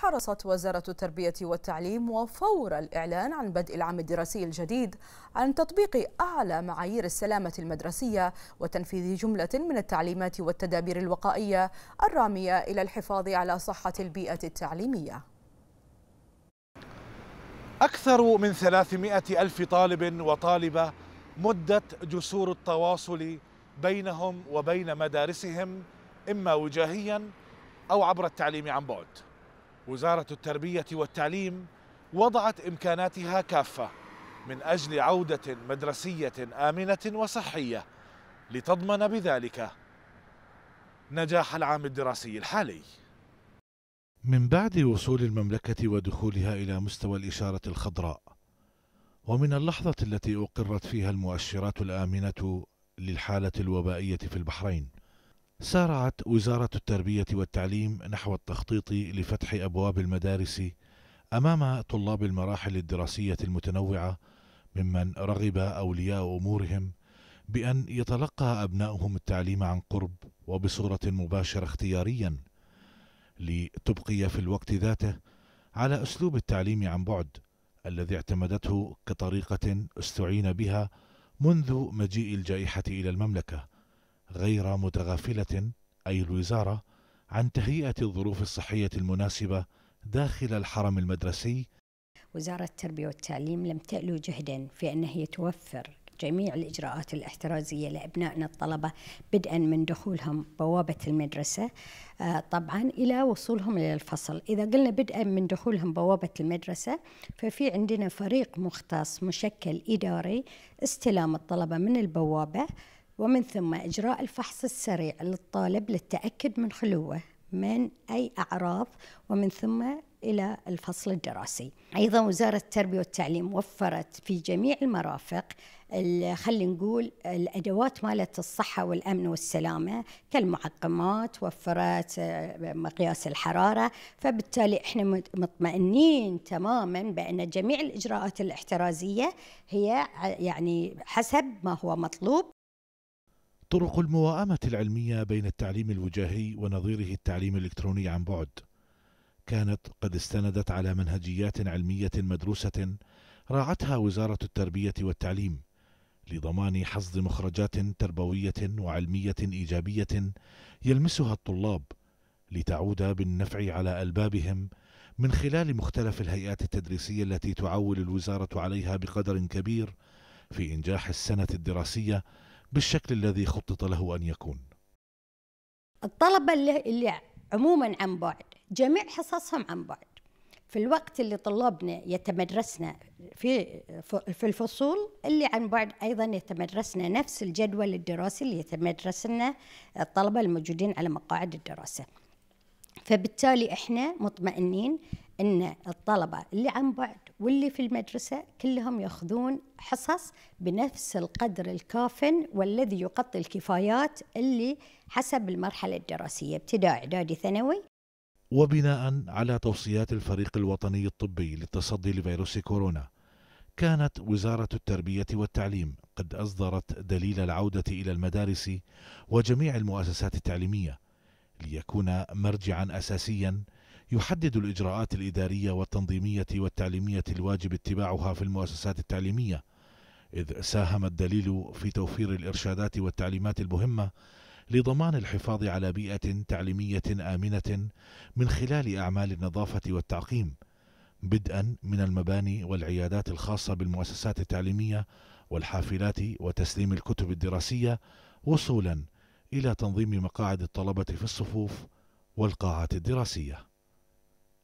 حرصت وزارة التربية والتعليم وفور الإعلان عن بدء العام الدراسي الجديد عن تطبيق أعلى معايير السلامة المدرسية وتنفيذ جملة من التعليمات والتدابير الوقائية الرامية إلى الحفاظ على صحة البيئة التعليمية أكثر من 300 ألف طالب وطالبة مدت جسور التواصل بينهم وبين مدارسهم إما وجاهياً أو عبر التعليم عن بعد وزارة التربية والتعليم وضعت إمكاناتها كافة من أجل عودة مدرسية آمنة وصحية لتضمن بذلك نجاح العام الدراسي الحالي من بعد وصول المملكة ودخولها إلى مستوى الإشارة الخضراء ومن اللحظة التي أقرت فيها المؤشرات الآمنة للحالة الوبائية في البحرين سارعت وزارة التربية والتعليم نحو التخطيط لفتح أبواب المدارس أمام طلاب المراحل الدراسية المتنوعة ممن رغب أولياء أمورهم بأن يتلقى أبنائهم التعليم عن قرب وبصورة مباشرة اختياريا لتبقي في الوقت ذاته على أسلوب التعليم عن بعد الذي اعتمدته كطريقة استعين بها منذ مجيء الجائحة إلى المملكة غير متغافلة أي الوزارة عن تهيئة الظروف الصحية المناسبة داخل الحرم المدرسي وزارة التربية والتعليم لم تألو جهدا في أن هي توفر جميع الإجراءات الاحترازية لأبنائنا الطلبة بدءا من دخولهم بوابة المدرسة آه، طبعا إلى وصولهم إلى الفصل إذا قلنا بدءا من دخولهم بوابة المدرسة ففي عندنا فريق مختص مشكل إداري استلام الطلبة من البوابة ومن ثم إجراء الفحص السريع للطالب للتأكد من خلوه من أي أعراض ومن ثم إلى الفصل الدراسي أيضا وزارة التربية والتعليم وفرت في جميع المرافق خلينا نقول الادوات مالت الصحه والامن والسلامه كالمعقمات وفرت آه، مقياس الحراره فبالتالي احنا مطمئنين تماما بان جميع الاجراءات الاحترازيه هي يعني حسب ما هو مطلوب طرق المواءمة العلمية بين التعليم الوجاهي ونظيره التعليم الإلكتروني عن بعد كانت قد استندت على منهجيات علمية مدروسة راعتها وزارة التربية والتعليم لضمان حصد مخرجات تربوية وعلمية إيجابية يلمسها الطلاب لتعود بالنفع على ألبابهم من خلال مختلف الهيئات التدريسية التي تعول الوزارة عليها بقدر كبير في إنجاح السنة الدراسية بالشكل الذي خطط له أن يكون الطلبة اللي اللي عموما عن بعد جميع حصصهم عن بعد في الوقت اللي طلابنا يتمدرسنا في في الفصول اللي عن بعد ايضا يتمدرسنا نفس الجدول الدراسي اللي يتمدرسنا الطلبه الموجودين على مقاعد الدراسه. فبالتالي احنا مطمئنين ان الطلبه اللي عن بعد واللي في المدرسه كلهم ياخذون حصص بنفس القدر الكاف والذي يغطي الكفايات اللي حسب المرحله الدراسيه ابتداء اعدادي ثانوي وبناء على توصيات الفريق الوطني الطبي للتصدي لفيروس كورونا كانت وزارة التربية والتعليم قد أصدرت دليل العودة إلى المدارس وجميع المؤسسات التعليمية ليكون مرجعا أساسيا يحدد الإجراءات الإدارية والتنظيمية والتعليمية الواجب اتباعها في المؤسسات التعليمية إذ ساهم الدليل في توفير الإرشادات والتعليمات المهمة لضمان الحفاظ على بيئة تعليمية آمنة من خلال أعمال النظافة والتعقيم بدءا من المباني والعيادات الخاصة بالمؤسسات التعليمية والحافلات وتسليم الكتب الدراسية وصولا إلى تنظيم مقاعد الطلبة في الصفوف والقاعات الدراسيه